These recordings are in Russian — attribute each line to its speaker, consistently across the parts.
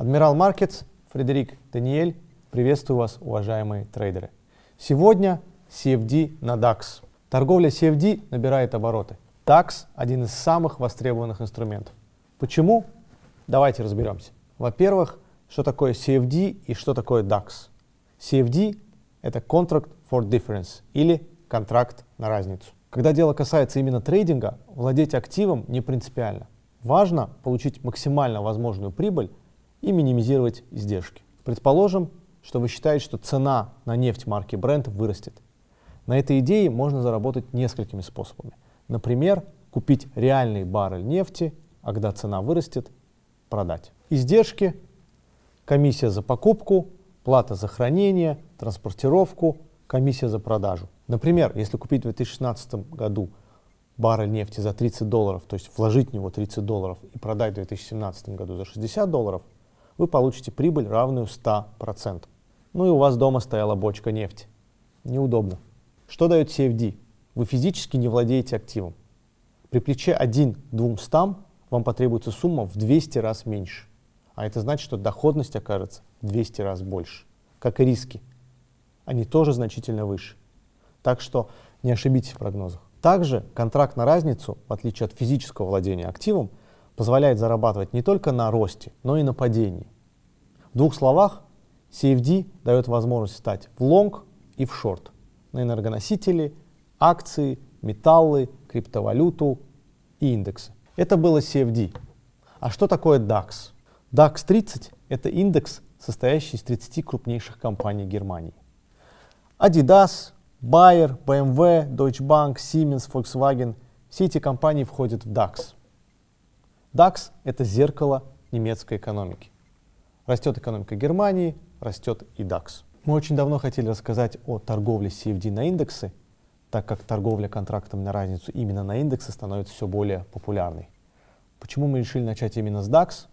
Speaker 1: Адмирал Маркетс, Фредерик Даниэль, приветствую вас, уважаемые трейдеры. Сегодня CFD на DAX. Торговля CFD набирает обороты. DAX – один из самых востребованных инструментов. Почему? Давайте разберемся. Во-первых, что такое CFD и что такое DAX. CFD – это Contract for Difference или контракт на разницу. Когда дело касается именно трейдинга, владеть активом не принципиально. Важно получить максимально возможную прибыль и минимизировать издержки. Предположим, что вы считаете, что цена на нефть марки Brent вырастет. На этой идее можно заработать несколькими способами. Например, купить реальный баррель нефти, а когда цена вырастет, продать. Издержки, комиссия за покупку, плата за хранение, транспортировку, комиссия за продажу. Например, если купить в 2016 году баррель нефти за 30 долларов, то есть вложить в него 30 долларов и продать в 2017 году за 60 долларов – вы получите прибыль, равную 100%. Ну и у вас дома стояла бочка нефти. Неудобно. Что дает CFD? Вы физически не владеете активом. При плече 1 200 вам потребуется сумма в 200 раз меньше. А это значит, что доходность окажется в 200 раз больше. Как и риски. Они тоже значительно выше. Так что не ошибитесь в прогнозах. Также контракт на разницу, в отличие от физического владения активом, позволяет зарабатывать не только на росте, но и на падении. В двух словах, CFD дает возможность стать в лонг и в шорт на энергоносители, акции, металлы, криптовалюту и индексы. Это было CFD. А что такое DAX? DAX 30 – это индекс, состоящий из 30 крупнейших компаний Германии. Adidas, Bayer, BMW, Deutsche Bank, Siemens, Volkswagen – все эти компании входят в DAX. DAX — это зеркало немецкой экономики. Растет экономика Германии, растет и DAX. Мы очень давно хотели рассказать о торговле CFD на индексы, так как торговля контрактами на разницу именно на индексы становится все более популярной. Почему мы решили начать именно с DAX?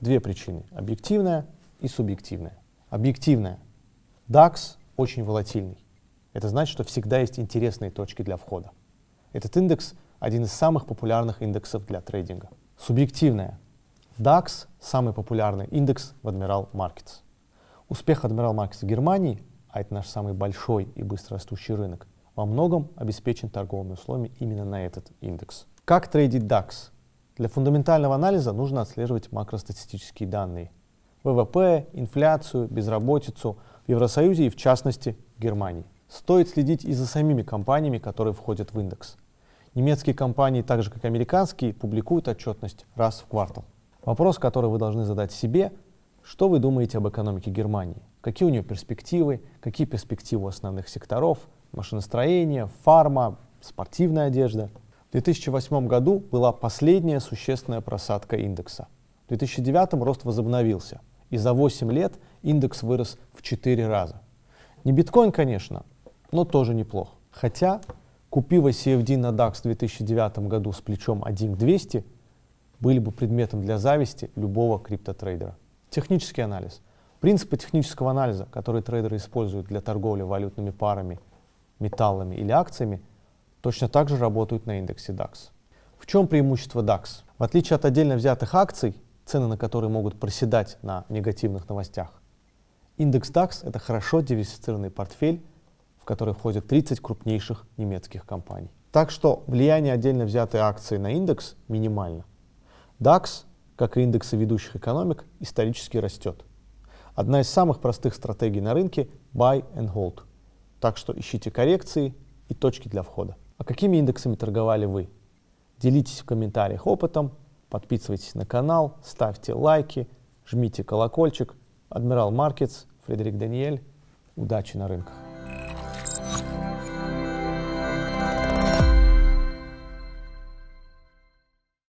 Speaker 1: Две причины – объективная и субъективная. Объективная. DAX очень волатильный. Это значит, что всегда есть интересные точки для входа. Этот индекс – один из самых популярных индексов для трейдинга. Субъективное. DAX – самый популярный индекс в Admiral Markets. Успех Admiral Markets в Германии, а это наш самый большой и быстро растущий рынок, во многом обеспечен торговыми условиями именно на этот индекс. Как трейдить DAX? Для фундаментального анализа нужно отслеживать макростатистические данные. ВВП, инфляцию, безработицу в Евросоюзе и в частности в Германии. Стоит следить и за самими компаниями, которые входят в индекс. Немецкие компании, так же как американские, публикуют отчетность раз в квартал. Вопрос, который вы должны задать себе, что вы думаете об экономике Германии? Какие у нее перспективы? Какие перспективы основных секторов? Машиностроение, фарма, спортивная одежда. В 2008 году была последняя существенная просадка индекса. В 2009 рост возобновился, и за 8 лет индекс вырос в 4 раза. Не биткоин, конечно, но тоже неплохо. Хотя купива CFD на DAX в 2009 году с плечом 1.200, были бы предметом для зависти любого криптотрейдера. Технический анализ. Принципы технического анализа, которые трейдеры используют для торговли валютными парами, металлами или акциями, точно так же работают на индексе DAX. В чем преимущество DAX? В отличие от отдельно взятых акций, цены на которые могут проседать на негативных новостях, индекс DAX – это хорошо диверсифицированный портфель, который входят 30 крупнейших немецких компаний. Так что влияние отдельно взятой акции на индекс минимально. DAX, как и индексы ведущих экономик, исторически растет. Одна из самых простых стратегий на рынке – buy and hold. Так что ищите коррекции и точки для входа. А какими индексами торговали вы? Делитесь в комментариях опытом, подписывайтесь на канал, ставьте лайки, жмите колокольчик. Адмирал Маркетс, Фредерик Даниэль. Удачи на рынках!